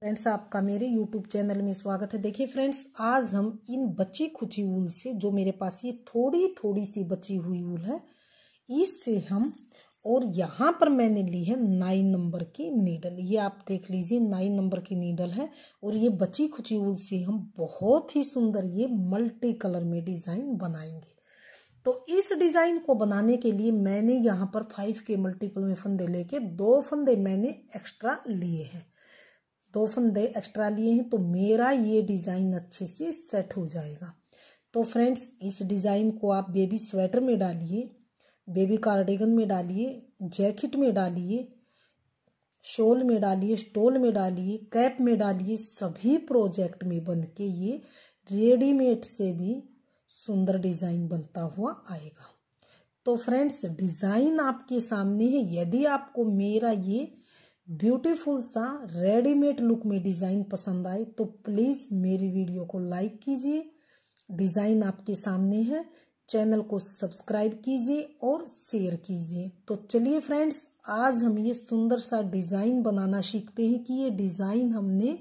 friends आपका मेरे YouTube channel में स्वागत है देखिए फ्रेंड्स आज हम इन बची खुची ऊल से जो मेरे पास ये थोड़ी थोड़ी सी बची हुई ऊल है इससे हम और यहाँ पर मैंने ली है नाइन नंबर की नीडल ये आप देख लीजिए नाइन नंबर की नीडल है और ये बची खुची ऊल से हम बहुत ही सुंदर ये मल्टी कलर में डिज़ाइन बनाएंगे तो इस डिज़ाइन को बनाने के लिए मैंने यहाँ पर फाइव के मल्टीपल में फंदे लेके दो फंदे मैंने एक्स्ट्रा लिए हैं दो फंदे एक्स्ट्रा लिए हैं तो मेरा ये डिज़ाइन अच्छे से सेट हो जाएगा तो फ्रेंड्स इस डिज़ाइन को आप बेबी स्वेटर में डालिए बेबी कार्डिगन में डालिए जैकेट में डालिए शोल में डालिए स्टोल में डालिए कैप में डालिए सभी प्रोजेक्ट में बन के ये रेडीमेड से भी सुंदर डिज़ाइन बनता हुआ आएगा तो फ्रेंड्स डिज़ाइन आपके सामने है यदि आपको मेरा ये ब्यूटीफुल सा रेडीमेड लुक में डिज़ाइन पसंद आए तो प्लीज़ मेरी वीडियो को लाइक कीजिए डिज़ाइन आपके सामने है चैनल को सब्सक्राइब कीजिए और शेयर कीजिए तो चलिए फ्रेंड्स आज हम ये सुंदर सा डिज़ाइन बनाना सीखते हैं कि ये डिज़ाइन हमने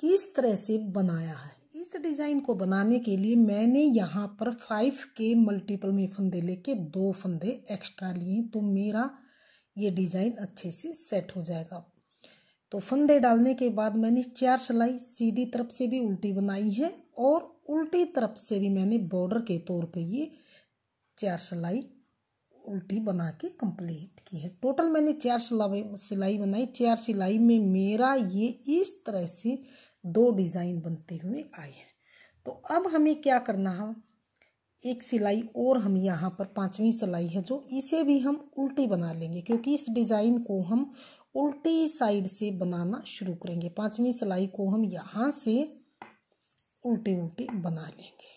किस तरह से बनाया है इस डिज़ाइन को बनाने के लिए मैंने यहाँ पर फाइव के मल्टीपल में फंदे लेके दो फंदे एक्स्ट्रा लिए तो मेरा ये डिज़ाइन अच्छे से सेट हो जाएगा तो फंदे डालने के बाद मैंने चार सिलाई सीधी तरफ से भी उल्टी बनाई है और उल्टी तरफ से भी मैंने बॉर्डर के तौर पे ये चार सिलाई उल्टी बना के कंप्लीट की है टोटल मैंने चार सिलाई सिलाई बनाई चार सिलाई में मेरा ये इस तरह से दो डिज़ाइन बनते हुए आए हैं तो अब हमें क्या करना है एक सिलाई और हम यहाँ पर पांचवी सिलाई है जो इसे भी हम उल्टी बना लेंगे क्योंकि इस डिज़ाइन को हम उल्टी साइड से बनाना शुरू करेंगे पांचवी सिलाई को हम यहाँ से उल्टी उल्टी बना लेंगे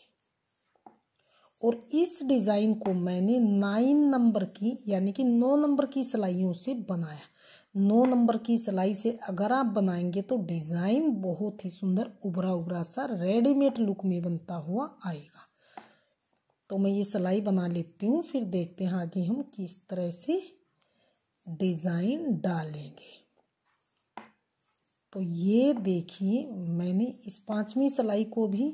और इस डिज़ाइन को मैंने नाइन नंबर की यानी कि नौ नंबर की सिलाइयों से बनाया नौ नंबर की सिलाई से अगर आप बनाएंगे तो डिज़ाइन बहुत ही सुंदर उभरा उभरा सा रेडीमेड लुक में बनता हुआ आएगा तो मैं ये सिलाई बना लेती हूँ फिर देखते हैं आगे हम किस तरह से डिज़ाइन डालेंगे तो ये देखिए मैंने इस पांचवी सिलाई को भी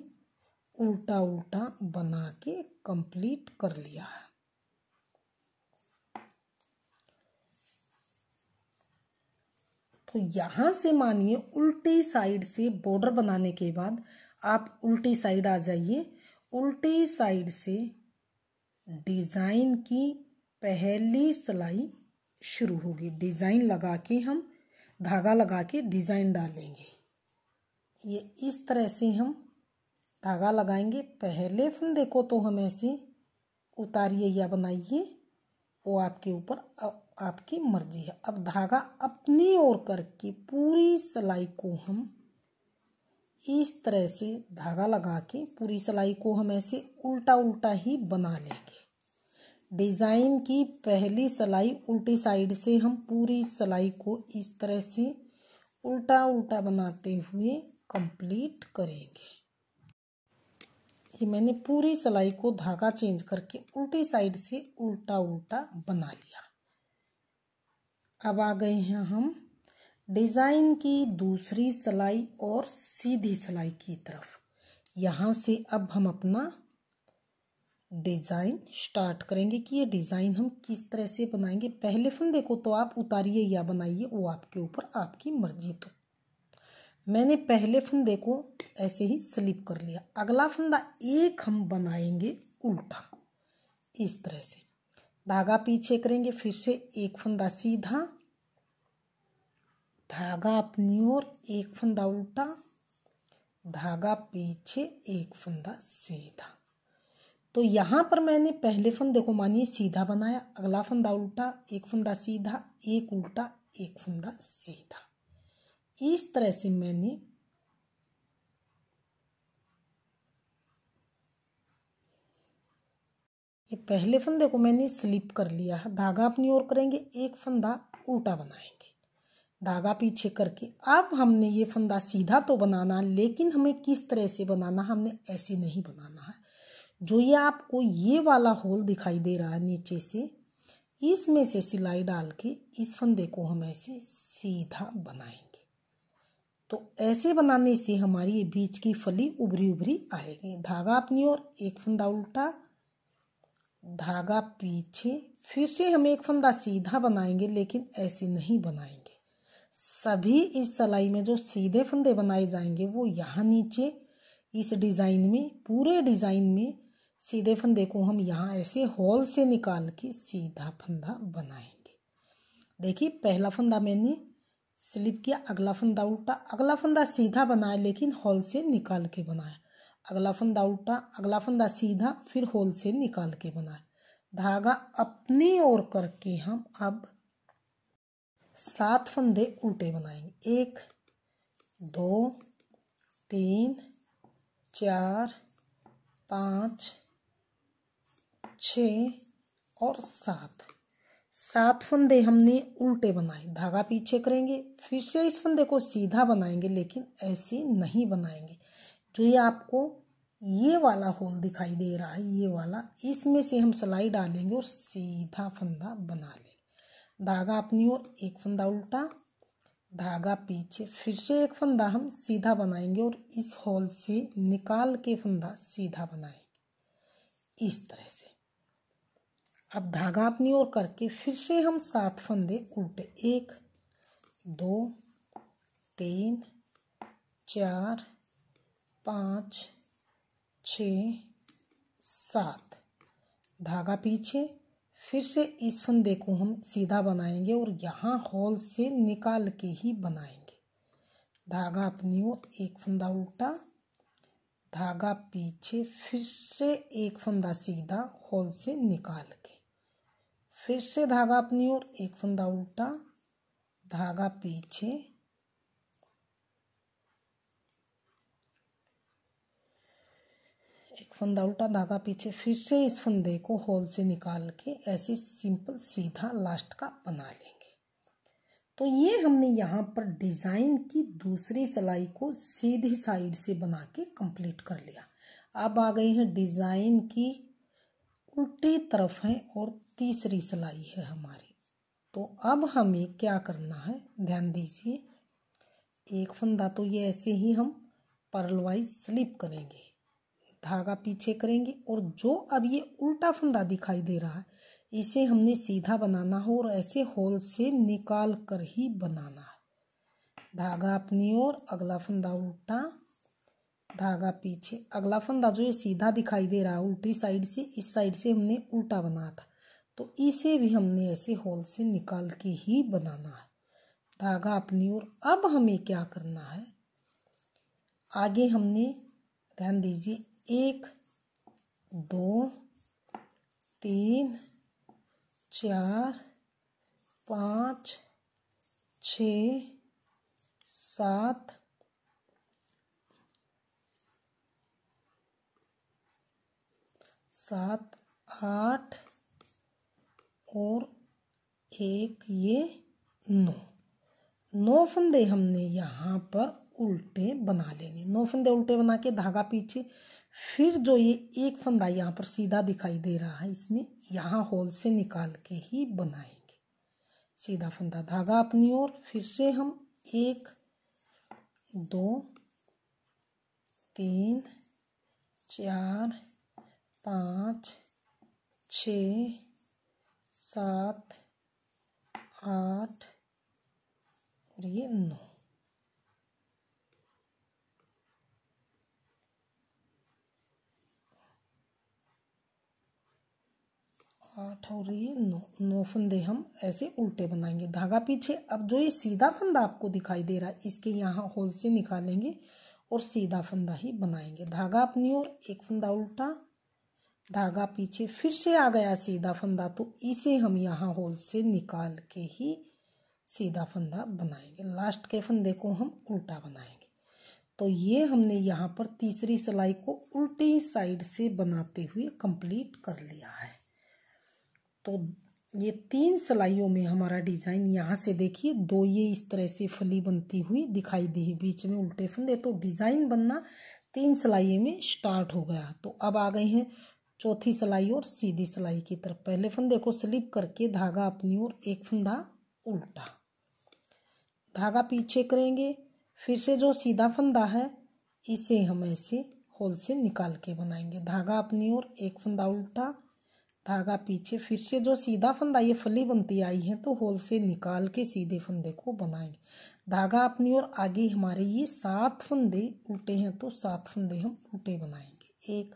उल्टा उल्टा बना के कंप्लीट कर लिया है तो यहाँ से मानिए उल्टी साइड से बॉर्डर बनाने के बाद आप उल्टी साइड आ जाइए उल्टी साइड से डिज़ाइन की पहली सिलाई शुरू होगी डिज़ाइन लगा के हम धागा लगा के डिज़ाइन डालेंगे ये इस तरह से हम धागा लगाएंगे पहले फंदे को तो हम ऐसे उतारिए या बनाइए वो आपके ऊपर आपकी मर्जी है अब धागा अपनी ओर करके पूरी सिलाई को हम इस तरह से धागा लगा के पूरी सिलाई को हम ऐसे उल्टा उल्टा ही बना लेंगे डिज़ाइन की पहली सिलाई उल्टी साइड से हम पूरी सिलाई को इस तरह से उल्टा उल्टा बनाते हुए कंप्लीट करेंगे ये मैंने पूरी सिलाई को धागा चेंज करके उल्टी साइड से उल्टा उल्टा बना लिया अब आ गए हैं हम डिज़ाइन की दूसरी सिलाई और सीधी सिलाई की तरफ यहाँ से अब हम अपना डिज़ाइन स्टार्ट करेंगे कि ये डिज़ाइन हम किस तरह से बनाएंगे पहले फंदे को तो आप उतारिए या बनाइए वो आपके ऊपर आपकी मर्जी तो मैंने पहले फंदे को ऐसे ही स्लिप कर लिया अगला फंदा एक हम बनाएंगे उल्टा इस तरह से धागा पीछे करेंगे फिर से एक फंदा सीधा धागा अपनी ओर एक फंदा उल्टा धागा पीछे एक फंदा सीधा तो यहाँ पर मैंने पहले फंदे को मानिए सीधा बनाया अगला फंदा उल्टा एक फंदा सीधा एक उल्टा एक फंदा सीधा इस तरह से मैंने ये पहले फंदे को मैंने स्लिप कर लिया है धागा अपनी ओर करेंगे एक फंदा उल्टा बनाएंगे धागा पीछे करके अब हमने ये फंदा सीधा तो बनाना लेकिन हमें किस तरह से बनाना हमने ऐसे नहीं बनाना है जो ये आपको ये वाला होल दिखाई दे रहा है नीचे से इसमें से सिलाई डाल के इस फंदे को हम ऐसे सीधा बनाएंगे तो ऐसे बनाने से हमारी ये बीच की फली उभरी उभरी आएगी धागा अपनी और एक फंदा उल्टा धागा पीछे फिर से हम एक फंदा सीधा बनाएंगे लेकिन ऐसे नहीं बनाएंगे सभी इस सलाई में जो सीधे फंदे बनाए जाएंगे वो यहाँ नीचे इस डिज़ाइन में पूरे डिज़ाइन में सीधे फंदे को हम यहाँ ऐसे हॉल से निकाल के सीधा फंदा बनाएंगे देखिए पहला फंदा मैंने स्लिप किया अगला फंदा उल्टा अगला फंदा सीधा बनाया लेकिन हॉल से निकाल के बनाया अगला फंदा उल्टा अगला फंदा सीधा फिर हॉल से निकाल के बनाया धागा अपनी ओर करके हम अब सात फंदे उल्टे बनाएंगे एक दो तीन चार पाँच छ और सात सात फंदे हमने उल्टे बनाए धागा पीछे करेंगे फिर से इस फंदे को सीधा बनाएंगे लेकिन ऐसे नहीं बनाएंगे जो ये आपको ये वाला होल दिखाई दे रहा है ये वाला इसमें से हम सिलाई डालेंगे और सीधा फंदा बना लेंगे धागा अपनी ओर एक फंदा उल्टा धागा पीछे फिर से एक फंदा हम सीधा बनाएंगे और इस हॉल से निकाल के फंदा सीधा बनाएंगे इस तरह से अब धागा अपनी ओर करके फिर से हम सात फंदे उल्टे एक दो तीन चार पाँच छ सात धागा पीछे फिर से इस फंदे को हम सीधा बनाएंगे और यहाँ होल से निकाल के ही बनाएंगे धागा अपनी ओर एक फंदा उल्टा धागा पीछे फिर से एक फंदा सीधा होल से निकाल के फिर से धागा अपनी ओर एक फंदा उल्टा धागा पीछे एक फंदा उल्टा धागा पीछे फिर से इस फंदे को होल से निकाल के ऐसे सिंपल सीधा लास्ट का बना लेंगे तो ये हमने यहाँ पर डिज़ाइन की दूसरी सिलाई को सीधी साइड से बना के कंप्लीट कर लिया अब आ गई है डिज़ाइन की उल्टी तरफ है और तीसरी सिलाई है हमारी तो अब हमें क्या करना है ध्यान दीजिए एक फंदा तो ये ऐसे ही हम परलवाइज स्लिप करेंगे धागा पीछे करेंगे और जो अब ये उल्टा फंदा दिखाई दे रहा है इसे हमने सीधा बनाना हो और ऐसे होल से निकाल कर ही बनाना है धागा अपनी ओर अगला फंदा उल्टा धागा पीछे अगला फंदा जो ये सीधा दिखाई दे रहा है उल्टी साइड से इस साइड से हमने उल्टा बनाया था तो इसे भी हमने ऐसे होल से निकाल के ही बनाना है धागा अपनी ओर अब हमें क्या करना है आगे हमने ध्यान दीजिए एक दो तीन चार पाँच छ सात सात आठ और एक ये नौ नौ फंदे हमने यहाँ पर उल्टे बना लेने नौ फंदे उल्टे बना के धागा पीछे फिर जो ये एक फंदा यहाँ पर सीधा दिखाई दे रहा है इसमें यहाँ होल से निकाल के ही बनाएंगे सीधा फंदा धागा अपनी ओर फिर से हम एक दो तीन चार पाँच छ सात आठ और ये नौ आठ और ये नौ नौ फंदे हम ऐसे उल्टे बनाएंगे धागा पीछे अब जो ये सीधा फंदा आपको दिखाई दे रहा है इसके यहाँ होल से निकालेंगे और सीधा फंदा ही बनाएंगे धागा अपनी ओर एक फंदा उल्टा धागा पीछे फिर से आ गया सीधा फंदा तो इसे हम यहाँ होल से निकाल के ही सीधा फंदा बनाएंगे लास्ट के फंदे को हम उल्टा बनाएंगे तो ये हमने यहाँ पर तीसरी सिलाई को उल्टी साइड से बनाते हुए कंप्लीट कर लिया है तो ये तीन सिलाइयों में हमारा डिजाइन यहाँ से देखिए दो ये इस तरह से फली बनती हुई दिखाई दी बीच में उल्टे फंदे तो डिजाइन बनना तीन सिलाई में स्टार्ट हो गया तो अब आ गए हैं चौथी सिलाई और सीधी सिलाई की तरफ पहले फंदे को स्लिप करके धागा अपनी ओर एक फंदा उल्टा धागा पीछे करेंगे फिर से जो सीधा फंदा है इसे हम ऐसे होल से निकाल के बनाएंगे धागा अपनी ओर एक फंदा उल्टा धागा पीछे फिर से जो सीधा फंदा ये फली बनती आई है तो होल से निकाल के सीधे फंदे को बनाएंगे धागा अपनी ओर आगे हमारे ये सात फंदे उल्टे हैं तो सात फंदे हम उल्टे बनाएंगे एक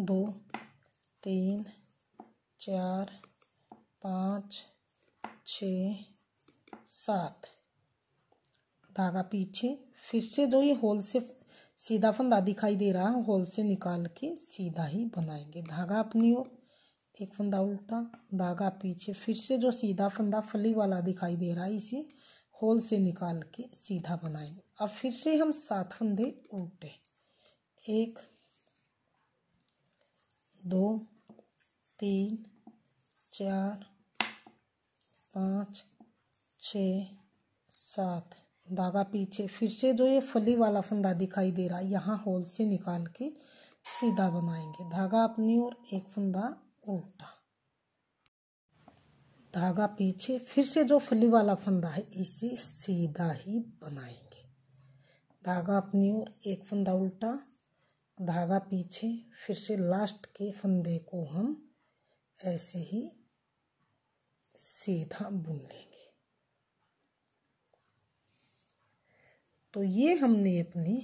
दो तीन चार पाँच छ सात धागा पीछे फिर से जो ये होल से सीधा फंदा दिखाई दे रहा है होल से निकाल के सीधा ही बनाएंगे धागा अपनी ओर एक फंदा उल्टा धागा पीछे फिर से जो सीधा फंदा फली वाला दिखाई दे रहा है इसे होल से निकाल के सीधा बनाएंगे अब फिर से हम सात फंदे उल्टे एक दो तीन चार पाँच छ सात धागा पीछे फिर से जो ये फली वाला फंदा दिखाई दे रहा है यहाँ होल से निकाल के सीधा बनाएंगे धागा अपनी ओर एक फंदा उल्टा धागा पीछे फिर से जो फली वाला फंदा है इसे सीधा ही बनाएंगे धागा अपनी ओर एक फंदा उल्टा धागा पीछे फिर से लास्ट के फंदे को हम ऐसे ही सीधा बुन लेंगे तो ये हमने अपनी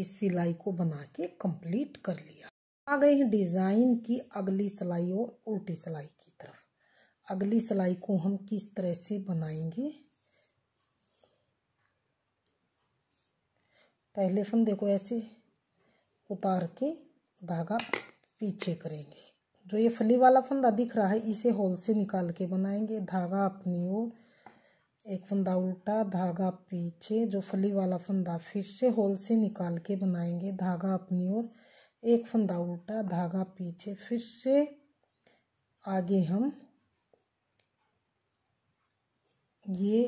इस सिलाई को बना के कंप्लीट कर लिया आ गए हैं डिज़ाइन की अगली सिलाई और उल्टी सिलाई की तरफ अगली सिलाई को हम किस तरह से बनाएंगे पहले फंदे देखो ऐसे उतार के धागा पीछे करेंगे जो ये फली वाला फंदा दिख रहा है इसे होल से निकाल के बनाएंगे धागा अपनी ओर एक फंदा उल्टा धागा पीछे जो फली वाला फंदा फिर से होल से निकाल के बनाएंगे धागा अपनी ओर एक फंदा उल्टा धागा पीछे फिर से आगे हम ये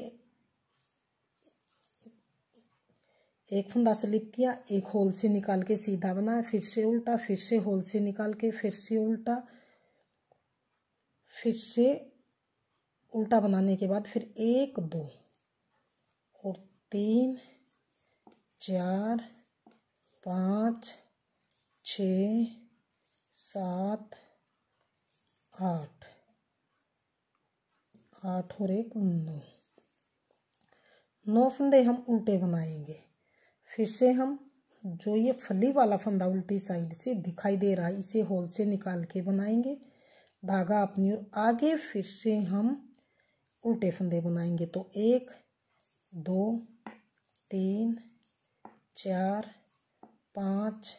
एक फंदा स्लिप किया एक होल से निकाल के सीधा बनाया फिर से उल्टा फिर से होल से निकाल के फिर से उल्टा फिर से उल्टा बनाने के बाद फिर एक दो और तीन चार पाँच छ सात आठ आठ और एक नौ नौ फंदे हम उल्टे बनाएंगे फिर से हम जो ये फली वाला फंदा उल्टी साइड से दिखाई दे रहा है इसे होल से निकाल के बनाएंगे धागा अपनी ओर आगे फिर से हम उल्टे फंदे बनाएंगे तो एक दो तीन चार पाँच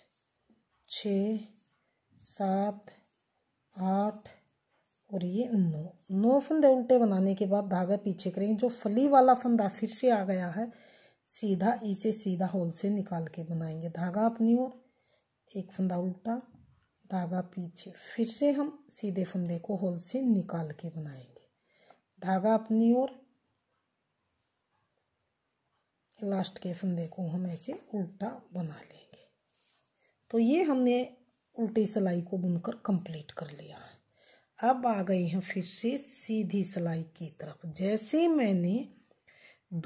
छ सात आठ और ये नौ नौ फंदे उल्टे बनाने के बाद धागा पीछे करेंगे जो फली वाला फंदा फिर से आ गया है सीधा इसे सीधा होल से निकाल के बनाएंगे धागा अपनी ओर एक फंदा उल्टा धागा पीछे फिर से हम सीधे फंदे को होल से निकाल के बनाएंगे धागा अपनी ओर लास्ट के फंदे को हम ऐसे उल्टा बना लेंगे तो ये हमने उल्टी सिलाई को बुनकर कंप्लीट कर लिया है अब आ गए हैं फिर से सीधी सिलाई की तरफ जैसे मैंने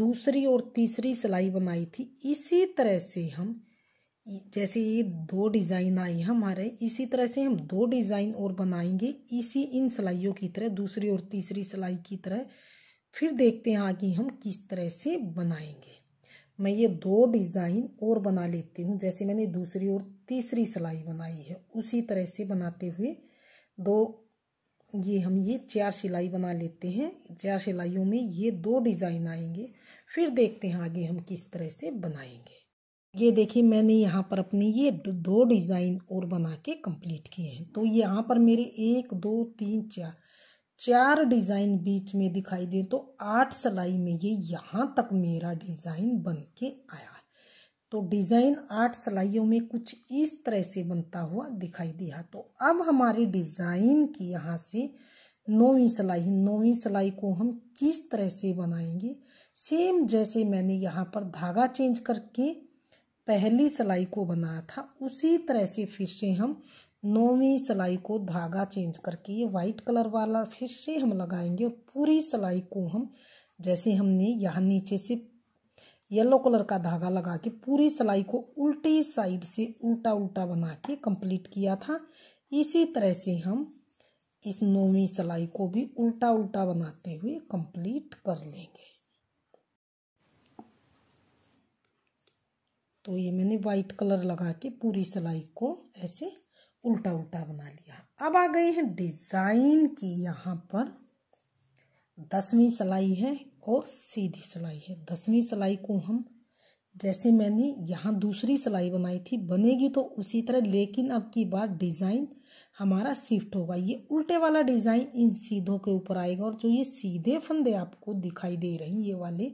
दूसरी और तीसरी सिलाई बनाई थी इसी तरह से हम जैसे ये दो डिज़ाइन आई हमारे इसी तरह से हम दो डिज़ाइन और बनाएंगे इसी इन सिलाइयों की तरह दूसरी और तीसरी सिलाई की तरह फिर देखते हैं आगे हम किस तरह से बनाएंगे मैं ये दो डिज़ाइन और बना लेती हूँ जैसे मैंने दूसरी और तीसरी सिलाई बनाई है उसी तरह से बनाते हुए दो ये हम ये चार सिलाई बना लेते हैं चार सिलाइयों में ये दो डिज़ाइन आएंगे फिर देखते हैं आगे हम किस तरह से बनाएंगे ये देखिए मैंने यहाँ पर अपनी ये दो डिज़ाइन और बना के कंप्लीट किए हैं तो यहाँ पर मेरे एक दो तीन चार चार डिज़ाइन बीच में दिखाई दे तो आठ सलाई में ये यहाँ तक मेरा डिज़ाइन बन के आया है तो डिज़ाइन आठ सलाइयों में कुछ इस तरह से बनता हुआ दिखाई दिया तो अब हमारे डिज़ाइन की यहाँ से नौवीं सलाई नौवीं सलाई को हम किस तरह से बनाएंगे सेम जैसे मैंने यहाँ पर धागा चेंज करके पहली सलाई को बनाया था उसी तरह से फिर से हम नौवीं सिलाई को धागा चेंज करके ये वाइट कलर वाला फिर से हम लगाएंगे और पूरी सिलाई को हम जैसे हमने यहाँ नीचे से येलो कलर का धागा लगा के पूरी सिलाई को उल्टी साइड से उल्टा उल्टा बना के कंप्लीट किया था इसी तरह से हम इस नौवीं सिलाई को भी उल्टा उल्टा बनाते हुए कंप्लीट कर लेंगे तो ये मैंने व्हाइट कलर लगा के पूरी सिलाई को ऐसे उल्टा उल्टा बना लिया अब आ गए हैं डिज़ाइन की यहाँ पर दसवीं सिलाई है और सीधी सिलाई है दसवीं सिलाई को हम जैसे मैंने यहाँ दूसरी सिलाई बनाई थी बनेगी तो उसी तरह लेकिन अब की बार डिज़ाइन हमारा शिफ्ट होगा ये उल्टे वाला डिज़ाइन इन सीधों के ऊपर आएगा और जो ये सीधे फंदे आपको दिखाई दे रहे हैं ये वाले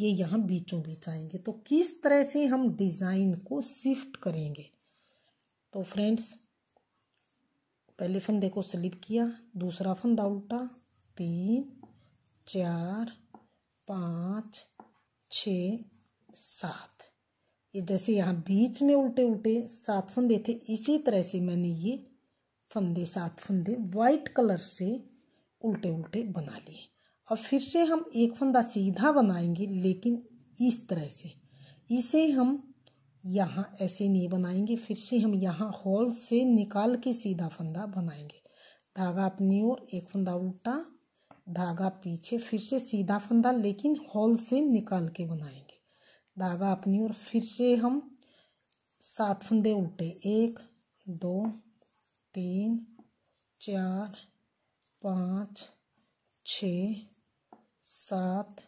ये यहाँ बीचों बीच आएंगे तो किस तरह से हम डिज़ाइन को शिफ्ट करेंगे तो फ्रेंड्स पहले फंदे को स्लिप किया दूसरा फंदा उल्टा तीन चार पाँच छ सात ये जैसे यहाँ बीच में उल्टे उल्टे सात फंदे थे इसी तरह से मैंने ये फंदे सात फंदे वाइट कलर से उल्टे उल्टे बना लिए और फिर से हम एक फंदा सीधा बनाएंगे लेकिन इस तरह से इसे हम यहाँ ऐसे नहीं बनाएंगे फिर से हम यहाँ होल से निकाल के सीधा फंदा बनाएंगे धागा अपनी ओर एक फंदा उल्टा धागा पीछे फिर से सीधा फंदा लेकिन होल से निकाल के बनाएंगे धागा अपनी ओर फिर से हम सात फंदे उल्टे एक दो तीन चार पाँच छ सात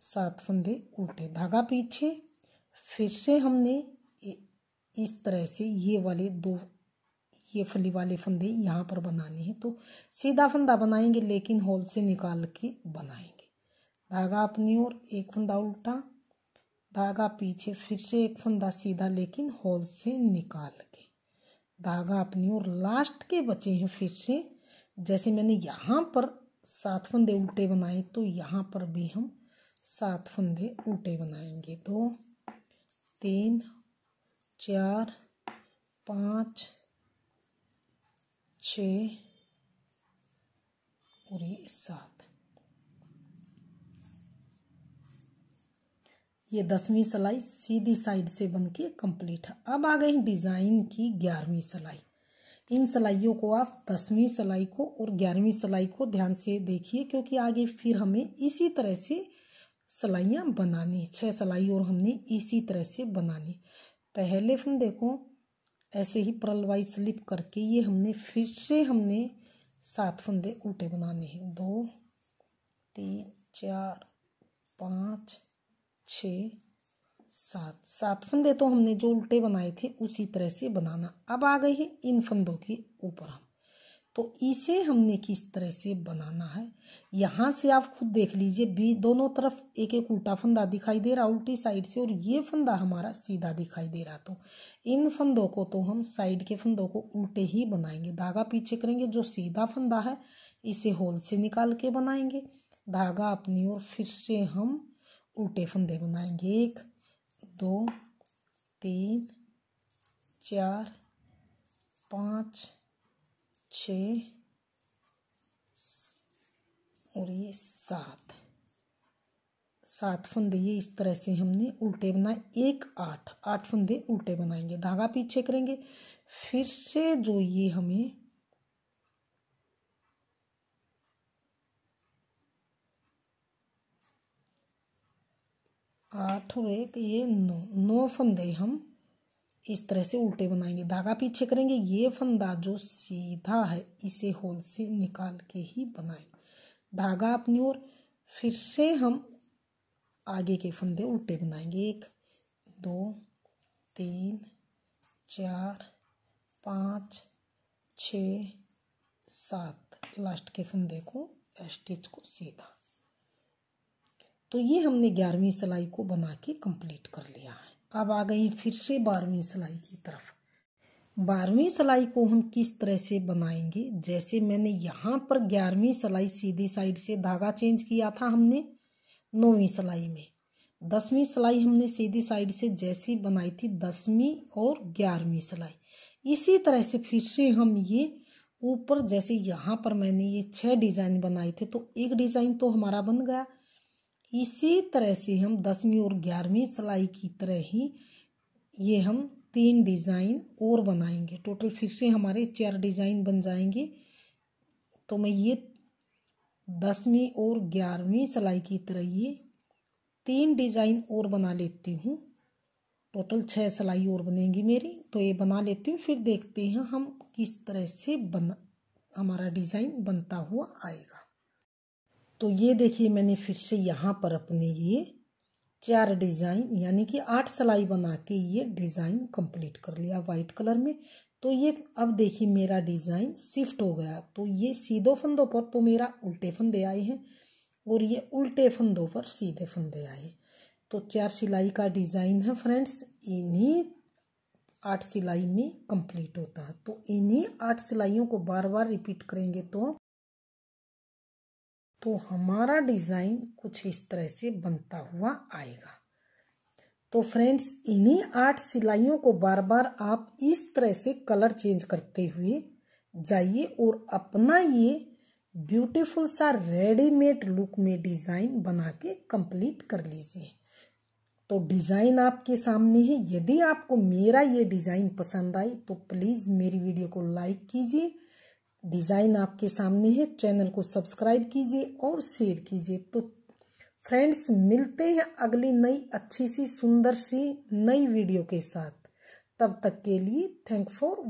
सात फंदे उल्टे धागा पीछे फिर से हमने इस तरह से ये वाले दो ये फली वाले फंदे यहाँ पर बनाने हैं तो सीधा फंदा बनाएंगे लेकिन होल से निकाल के बनाएंगे धागा अपनी ओर एक फंदा उल्टा धागा पीछे फिर से एक फंदा सीधा लेकिन होल से निकाल के धागा अपनी ओर लास्ट के बचे हैं फिर से जैसे मैंने यहाँ पर सात फंदे उल्टे बनाए तो यहाँ पर भी हम सात फंदे उल्टे बनाएंगे तो तीन चार पाँच छ और ये सात ये दसवीं सिलाई सीधी साइड से बनके के है अब आ गई डिज़ाइन की ग्यारहवीं सिलाई इन सिलाइयों को आप दसवीं सिलाई को और ग्यारहवीं सिलाई को ध्यान से देखिए क्योंकि आगे फिर हमें इसी तरह से सलाइयाँ बनानी छह सलाई और हमने इसी तरह से बनानी पहले हम देखो ऐसे ही परलवाई वाइज स्लिप करके ये हमने फिर से हमने सात फंदे उल्टे बनाने हैं दो तीन चार पाँच छ सात सात फंदे तो हमने जो उल्टे बनाए थे उसी तरह से बनाना अब आ गए हैं इन फंदों के ऊपर हम तो इसे हमने किस तरह से बनाना है यहाँ से आप खुद देख लीजिए बी दोनों तरफ एक एक उल्टा फंदा दिखाई दे रहा उल्टी साइड से और ये फंदा हमारा सीधा दिखाई दे रहा तो इन फंदों को तो हम साइड के फंदों को उल्टे ही बनाएंगे धागा पीछे करेंगे जो सीधा फंदा है इसे होल से निकाल के बनाएंगे धागा अपनी ओर फिर से हम उल्टे फंदे बनाएंगे एक दो तीन चार पाँच छ और ये सात सात फंदे ये इस तरह से हमने उल्टे बनाए एक आठ आठ फंदे उल्टे बनाएंगे धागा पीछे करेंगे फिर से जो ये हमें आठ और एक ये नौ नौ फंदे हम इस तरह से उल्टे बनाएंगे धागा पीछे करेंगे ये फंदा जो सीधा है इसे होल से निकाल के ही बनाएं धागा अपनी ओर फिर से हम आगे के फंदे उल्टे बनाएंगे एक दो तीन चार पाँच छ सात लास्ट के फंदे को स्टिच को सीधा तो ये हमने ग्यारहवीं सिलाई को बना के कंप्लीट कर लिया है अब आ गई फिर से बारहवीं सिलाई की तरफ बारहवीं सिलाई को हम किस तरह से बनाएंगे जैसे मैंने यहाँ पर ग्यारहवीं सिलाई सीधी साइड से धागा चेंज किया था हमने नौवीं सिलाई में दसवीं सिलाई हमने सीधी साइड से जैसी बनाई थी दसवीं और ग्यारहवीं सिलाई इसी तरह से फिर से हम ये ऊपर जैसे यहाँ पर मैंने ये छह डिज़ाइन बनाए थे तो एक डिज़ाइन तो हमारा बन गया इसी तरह से हम दसवीं और ग्यारहवीं सिलाई की तरह ही ये हम तीन डिज़ाइन और बनाएंगे टोटल फिर से हमारे चार डिज़ाइन बन जाएंगे तो मैं ये दसवीं और ग्यारहवीं सिलाई की तरह ये तीन डिज़ाइन और बना लेती हूँ टोटल छः सिलाई और बनेंगी मेरी तो ये बना लेती हूँ फिर देखते हैं हम किस तरह से बना हमारा डिज़ाइन बनता हुआ आएगा तो ये देखिए मैंने फिर से यहाँ पर अपने ये चार डिज़ाइन यानी कि आठ सिलाई बना के ये डिज़ाइन कंप्लीट कर लिया वाइट कलर में तो ये अब देखिए मेरा डिज़ाइन शिफ्ट हो गया तो ये सीधो फंदों पर तो मेरा उल्टे फंदे आए हैं और ये उल्टे फंदों पर सीधे फंदे आए तो चार सिलाई का डिज़ाइन है फ्रेंड्स इन्हीं आठ सिलाई में कंप्लीट होता है तो इन्हीं आठ सिलाइयों को बार बार रिपीट करेंगे तो तो हमारा डिज़ाइन कुछ इस तरह से बनता हुआ आएगा तो फ्रेंड्स इन्हीं आठ सिलाइयों को बार बार आप इस तरह से कलर चेंज करते हुए जाइए और अपना ये ब्यूटीफुल सा रेडीमेड लुक में डिज़ाइन बना के कंप्लीट कर लीजिए तो डिज़ाइन आपके सामने है यदि आपको मेरा ये डिज़ाइन पसंद आए तो प्लीज़ मेरी वीडियो को लाइक कीजिए डिज़ाइन आपके सामने है चैनल को सब्सक्राइब कीजिए और शेयर कीजिए तो फ्रेंड्स मिलते हैं अगली नई अच्छी सी सुंदर सी नई वीडियो के साथ तब तक के लिए थैंक फॉर